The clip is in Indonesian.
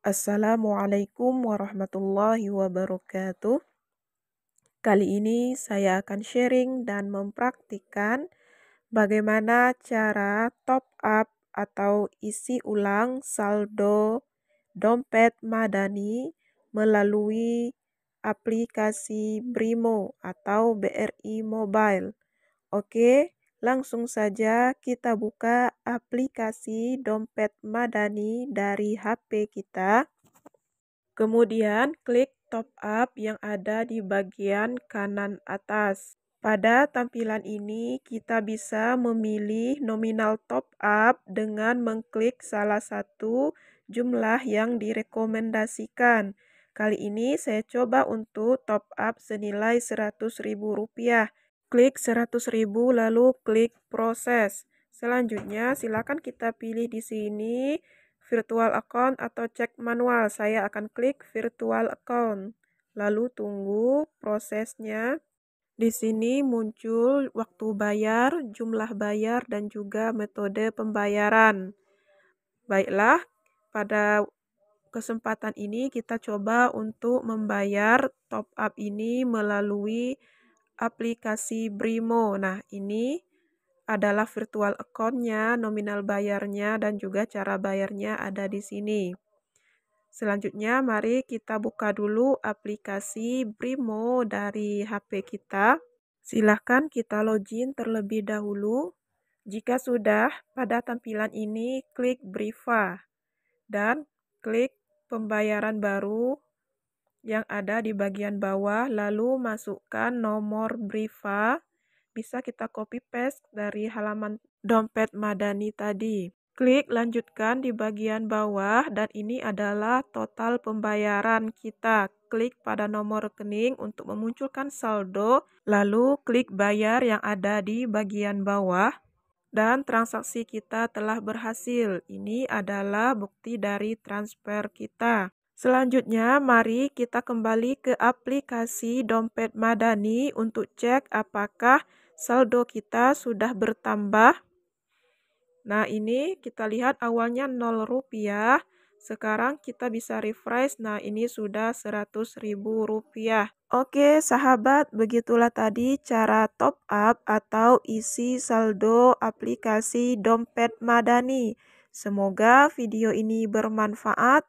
Assalamualaikum warahmatullahi wabarakatuh. Kali ini saya akan sharing dan mempraktikkan bagaimana cara top up atau isi ulang saldo dompet madani melalui aplikasi Brimo atau BRI Mobile. Oke, Langsung saja kita buka aplikasi Dompet Madani dari HP kita. Kemudian klik top up yang ada di bagian kanan atas. Pada tampilan ini kita bisa memilih nominal top up dengan mengklik salah satu jumlah yang direkomendasikan. Kali ini saya coba untuk top up senilai Rp100.000. Klik 100.000 lalu klik proses. Selanjutnya silakan kita pilih di sini virtual account atau cek manual. Saya akan klik virtual account. Lalu tunggu prosesnya. Di sini muncul waktu bayar, jumlah bayar, dan juga metode pembayaran. Baiklah, pada kesempatan ini kita coba untuk membayar top up ini melalui aplikasi Brimo. Nah, ini adalah virtual account nominal bayarnya, dan juga cara bayarnya ada di sini. Selanjutnya, mari kita buka dulu aplikasi Brimo dari HP kita. Silahkan kita login terlebih dahulu. Jika sudah, pada tampilan ini klik Briva dan klik pembayaran baru yang ada di bagian bawah, lalu masukkan nomor Briva. Bisa kita copy paste dari halaman dompet madani tadi. Klik lanjutkan di bagian bawah dan ini adalah total pembayaran kita. Klik pada nomor rekening untuk memunculkan saldo, lalu klik bayar yang ada di bagian bawah. Dan transaksi kita telah berhasil. Ini adalah bukti dari transfer kita. Selanjutnya, mari kita kembali ke aplikasi dompet madani untuk cek apakah saldo kita sudah bertambah. Nah, ini kita lihat awalnya 0 rupiah. Sekarang kita bisa refresh. Nah, ini sudah 100 ribu rupiah. Oke, sahabat, begitulah tadi cara top up atau isi saldo aplikasi dompet madani. Semoga video ini bermanfaat.